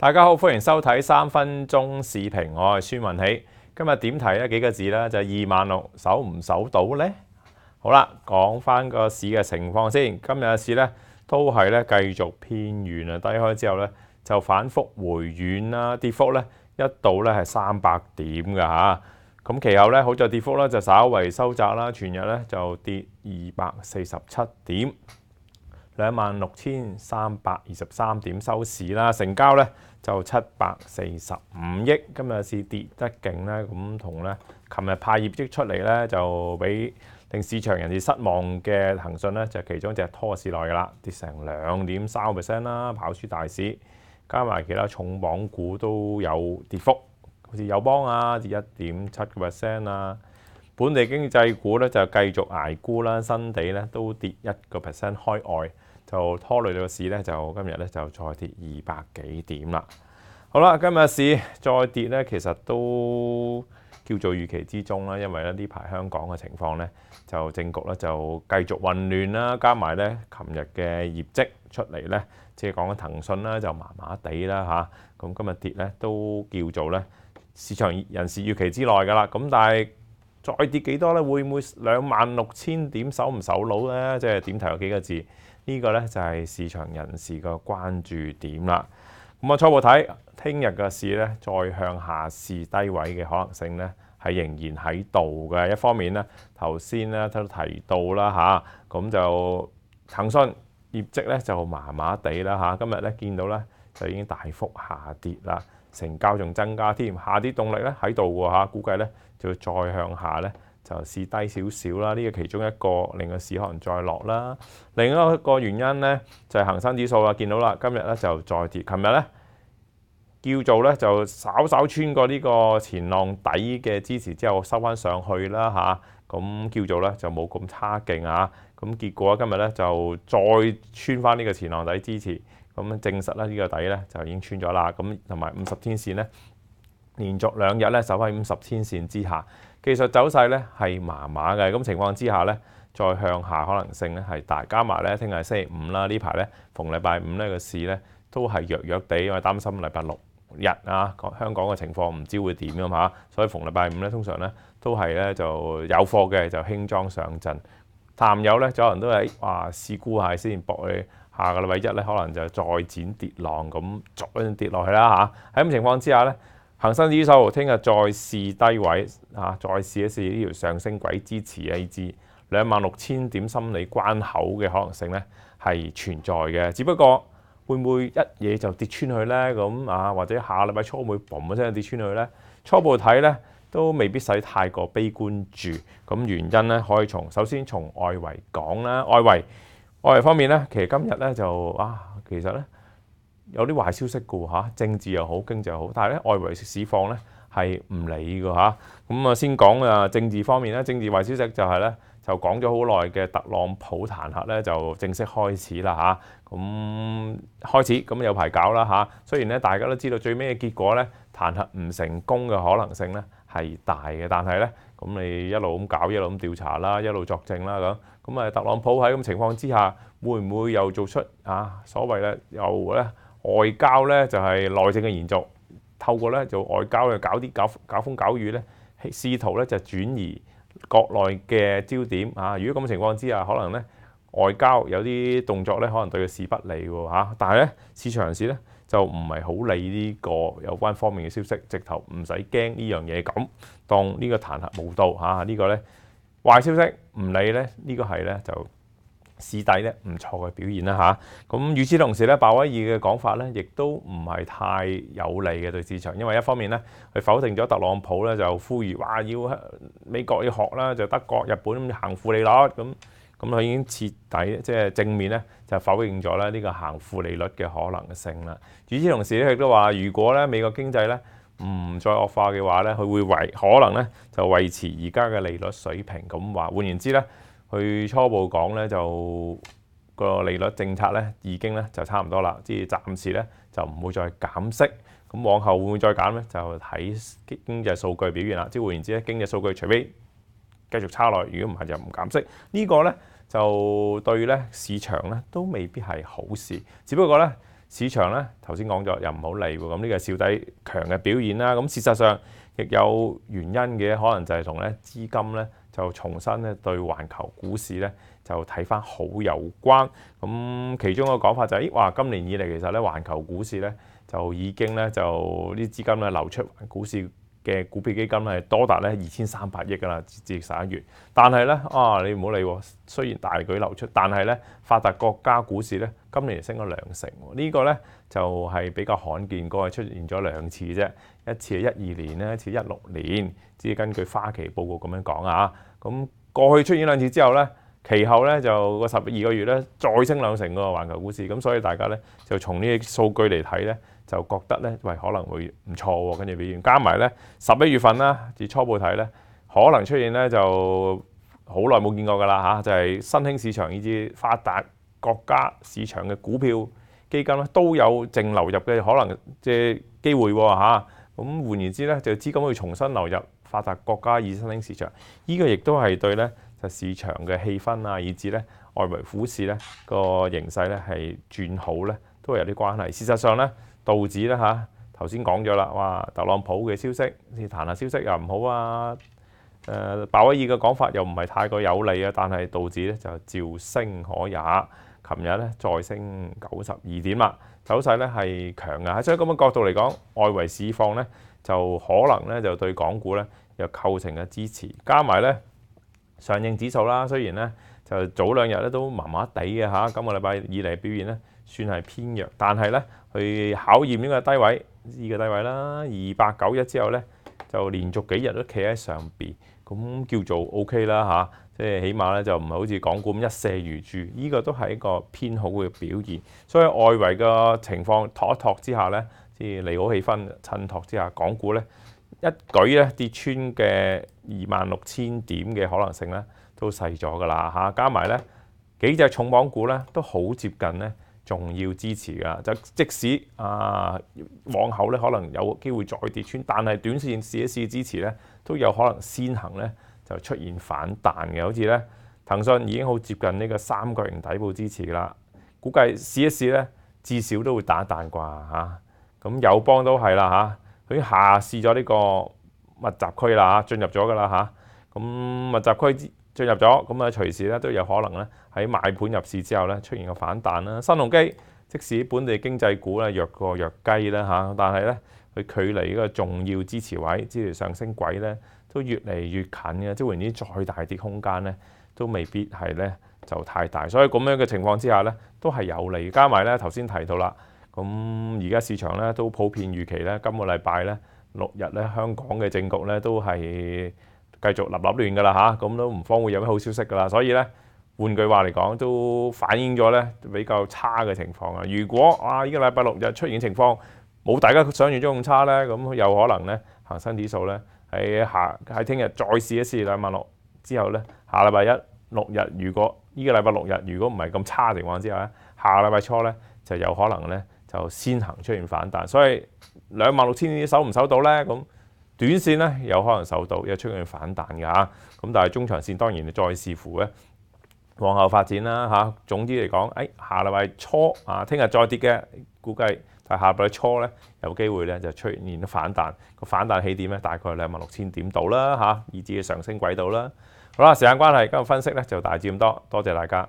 大家好，欢迎收睇三分钟视频，我系孙文喜。今日点睇呢几个字呢？就二万六，守唔守到呢？好啦，讲翻个市嘅情况先。今日嘅市呢，都系咧继续偏软啊，低开之后呢，就反复回软啦，跌幅呢，一度呢系三百点噶吓。咁其后呢，好在跌幅呢就稍为收窄啦，全日呢就跌二百四十七点。兩萬六千三百二十三點收市啦，成交咧就七百四十五億。今日市跌得勁咧，咁同咧琴日派業績出嚟咧就俾令市場人士失望嘅騰訊咧，就其中一隻拖市內噶啦，跌成兩點三個 percent 啦，跑輸大市。加埋其他重磅股都有跌幅，好似友邦啊跌一點七個 percent 啊。本地經濟股咧就繼續挨沽啦，新地咧都跌一個 percent 開外。就拖累到個市咧，就今日咧就再跌二百幾點啦。好啦，今日市再跌咧，其實都叫做預期之中啦。因為咧呢排香港嘅情況咧，就政局咧就繼續混亂啦，加埋咧琴日嘅業績出嚟咧，即係講緊騰訊啦，就麻麻地啦嚇。咁今日跌咧都叫做咧市場人士預期之內㗎啦。咁但係再跌幾多咧？會唔會兩萬六千點守唔守到咧？即係點提有幾個字？呢個咧就係市場人士個關注點啦。咁啊初步睇，聽日嘅市咧再向下試低位嘅可能性咧，係仍然喺度嘅。一方面咧，頭先咧都提到啦嚇，咁就騰訊業績咧就麻麻地啦嚇。今日咧見到咧就已經大幅下跌啦，成交仲增加添，下跌動力咧喺度喎嚇，估計咧就會再向下咧。就試低少少啦，呢個其中一個，令個市可能再落啦。另一個原因咧，就係恒生指數啦，見到啦，今日咧就再跌，琴日咧叫做咧就稍稍穿過呢個前浪底嘅支持之後收翻上去啦吓，咁叫做咧就冇咁差勁啊，咁結果今日咧就再穿翻呢個前浪底支持，咁證實啦呢個底咧就已經穿咗啦，咁同埋五十天線咧連續兩日咧守喺五十天線之下。技術走勢咧係麻麻嘅，咁情況之下咧，再向下可能性咧係大。加埋咧，聽日星期五啦，呢排咧逢禮拜五咧個市咧都係弱弱地，因為擔心禮拜六日啊，香港嘅情況唔知會點咁嘛，所以逢禮拜五咧通常咧都係咧就有貨嘅就輕裝上陣。談友咧，仲有人都係話試估下先，搏佢下個禮拜一咧可能就再展跌浪咁逐一跌落去啦嚇。喺咁情況之下咧。恒生指數聽日再試低位啊，再試一試呢條上升軌支持 A 字兩萬六千點心理關口嘅可能性咧係存在嘅，只不過會唔會一嘢就跌穿去咧？咁啊，或者下禮拜初會嘣一聲跌穿去咧？初步睇咧都未必使太過悲觀住。咁原因咧可以從首先從外圍講啦，外圍外圍方面咧，其實今日咧就啊，其實咧。有啲壞消息嘅喎政治又好，經濟又好，但係咧外圍市況咧係唔理嘅嚇。咁啊先講啊政治方面啦，政治壞消息就係咧就講咗好耐嘅特朗普彈劾咧就正式開始啦嚇。咁開始咁有排搞啦嚇。雖然咧大家都知道最尾嘅結果咧彈劾唔成功嘅可能性咧係大嘅，但係咧咁你一路咁搞，一路咁調查啦，一路作證啦咁。咁啊特朗普喺咁情況之下會唔會又做出啊所謂咧又咧？外交咧就係內政嘅延續，透過咧就外交嘅搞啲搞搞風搞雨咧，試圖咧就轉移國內嘅焦點啊！如果咁嘅情況之下，可能咧外交有啲動作咧，可能對佢事不利喎但係咧市場人士咧就唔係好理呢個有關方面嘅消息，直頭唔使驚呢樣嘢，咁當呢個彈劾無道嚇？呢個咧壞消息唔理咧，呢個係咧就。市底咧唔錯嘅表現啦吓，咁與此同時咧，鮑威爾嘅講法咧，亦都唔係太有利嘅對市場，因為一方面咧，佢否定咗特朗普咧就呼籲話要美國要學啦，就德國日本行負利率咁，咁佢已經徹底即係正面咧就否認咗咧呢個行負利率嘅可能性啦。與此同時咧，佢都話如果咧美國經濟咧唔再惡化嘅話咧，佢會維可能咧就維持而家嘅利率水平咁話。換言之咧。去初步講咧，就個利率政策咧已經咧就差唔多啦，即係暫時咧就唔會再減息。咁往後會唔會再減咧？就睇經濟數據表現啦。即係換言之咧，經濟數據除非繼續差落，如果唔係就唔減息。呢個咧就對咧市場咧都未必係好事。只不過咧市場咧頭先講咗又唔好利喎，咁呢個係少底強嘅表現啦。咁事實上亦有原因嘅，可能就係同咧資金咧。就重新咧對全球股市咧就睇翻好有關，咁其中個講法就係：咦話今年以嚟其實咧全球股市咧就已經咧就啲資金咧流出股市嘅股票基金咧多達咧二千三百億㗎啦，截至十一月。但係咧啊，你唔好理，雖然大舉流出，但係咧發達國家股市咧今年升咗兩成，呢個咧。就係比較罕見，過去出現咗兩次啫，一次係一二年咧，一次一六年，只根據花期報告咁樣講啊。咁過去出現兩次之後咧，其後咧就個十二個月咧再升兩成個全球股市，咁所以大家咧就從呢啲數據嚟睇咧，就覺得咧喂可能會唔錯喎，跟住表現加埋咧十一月份啦，至初步睇咧可能出現咧就好耐冇見過噶啦嚇，就係新兴市場以至發達國家市場嘅股票。基金咧都有淨流入嘅可能嘅機會喎嚇，咁換言之咧就資金會重新流入發達國家以新零市場，呢個亦都係對咧就市場嘅氣氛啊，以至咧外圍股市咧個形勢咧係轉好咧，都係有啲關係。事實上咧道指咧嚇頭先講咗啦，哇特朗普嘅消息，你彈下消息又唔好啊，誒鮑威爾嘅講法又唔係太過有利啊，但係道指咧就照升可也。琴日咧再升九十二點啦，走勢咧係強嘅。以咁嘅角度嚟講，外圍市況咧就可能咧就對港股咧有構成嘅支持，加埋咧上證指數啦。雖然咧就早兩日咧都麻麻地嘅嚇，今個禮拜以嚟表現咧算係偏弱，但係咧去考驗呢個低位，呢個低位啦，二百九一之後咧就連續幾日都企喺上邊，咁叫做 O K 啦嚇。即係起碼咧就唔係好似港股咁一泻如注，呢個都係一個偏好嘅表現。所以外圍嘅情況一托之下咧，即係利好氣氛襯托之下，港股咧一舉咧跌穿嘅二萬六千點嘅可能性咧都細咗噶啦嚇。加埋咧幾隻重磅股咧都好接近咧，重要支持噶。就即使啊往後咧可能有機會再跌穿，但係短線試一試支持咧都有可能先行咧。就出現反彈嘅，好似咧騰訊已經好接近呢個三角形底部支持啦，估計試一試咧，至少都會打彈啩嚇。咁友邦都係啦嚇，佢下試咗呢個密集區啦嚇，進入咗噶啦嚇。咁密集區進入咗，咁啊隨時咧都有可能咧喺買盤入市之後咧出現個反彈啦。新鴻基即使本地經濟股咧弱過弱雞啦嚇，但係咧。佢距離呢個重要支持位、支持上升軌咧，都越嚟越近嘅，即係換言之，再大啲空間咧，都未必係咧就太大。所以咁樣嘅情況之下咧，都係有利。加埋咧，頭先提到啦，咁而家市場咧都普遍預期咧，今個禮拜咧六日咧，香港嘅政局咧都係繼續立立亂㗎啦吓，咁都唔方會有咩好消息㗎啦。所以咧，換句話嚟講，都反映咗咧比較差嘅情況啊。如果啊，依個禮拜六日出現情況，冇大家想中咁差咧，咁有可能咧，恒生指數咧喺下喺聽日再試一試兩萬六之後咧，下禮拜一六日如果呢個禮拜六日如果唔係咁差嘅情況之下咧，下禮拜初咧就有可能咧就先行出現反彈，所以兩萬六千收唔收到咧？咁短線咧有可能收到，有出現反彈㗎咁但係中長線當然再視乎咧。往后發展啦嚇。總之嚟講，誒下禮拜初啊，聽日再跌嘅估計，但下禮拜初咧有機會咧就出現反彈。個反彈起點咧大概兩萬六千點度啦嚇，以至上升軌道啦。好啦，時間關係，今日分析咧就大致咁多，多謝大家。